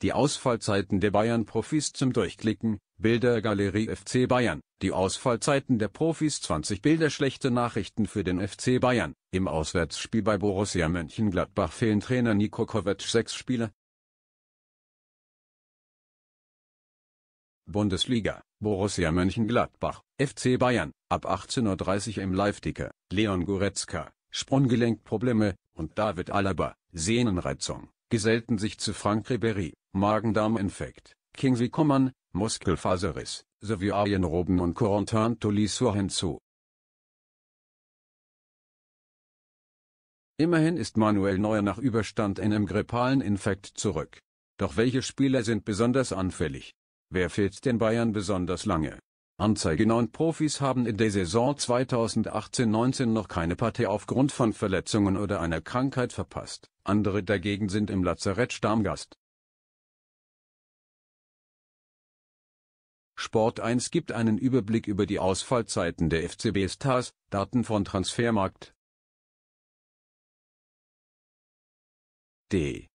Die Ausfallzeiten der Bayern-Profis zum Durchklicken, Bildergalerie FC Bayern, die Ausfallzeiten der Profis 20 Bilder schlechte Nachrichten für den FC Bayern, im Auswärtsspiel bei Borussia Mönchengladbach fehlen Trainer Niko Kovac 6 Spiele. Bundesliga, Borussia Mönchengladbach, FC Bayern, ab 18.30 Uhr im Live-Ticker, Leon Goretzka, Sprunggelenkprobleme, und David Alaba, Sehnenreizung, gesellten sich zu Frank Ribery. Magen-Darm-Infekt, Kingsykommern, Muskelfaserriss, sowie Arienroben und Corentin-Tolisso hinzu. Immerhin ist Manuel Neuer nach Überstand in einem grippalen Infekt zurück. Doch welche Spieler sind besonders anfällig? Wer fehlt den Bayern besonders lange? Anzeige 9 Profis haben in der Saison 2018-19 noch keine Partie aufgrund von Verletzungen oder einer Krankheit verpasst, andere dagegen sind im Lazarett Stammgast. Sport 1 gibt einen Überblick über die Ausfallzeiten der FCB-Stars, Daten von Transfermarkt. D.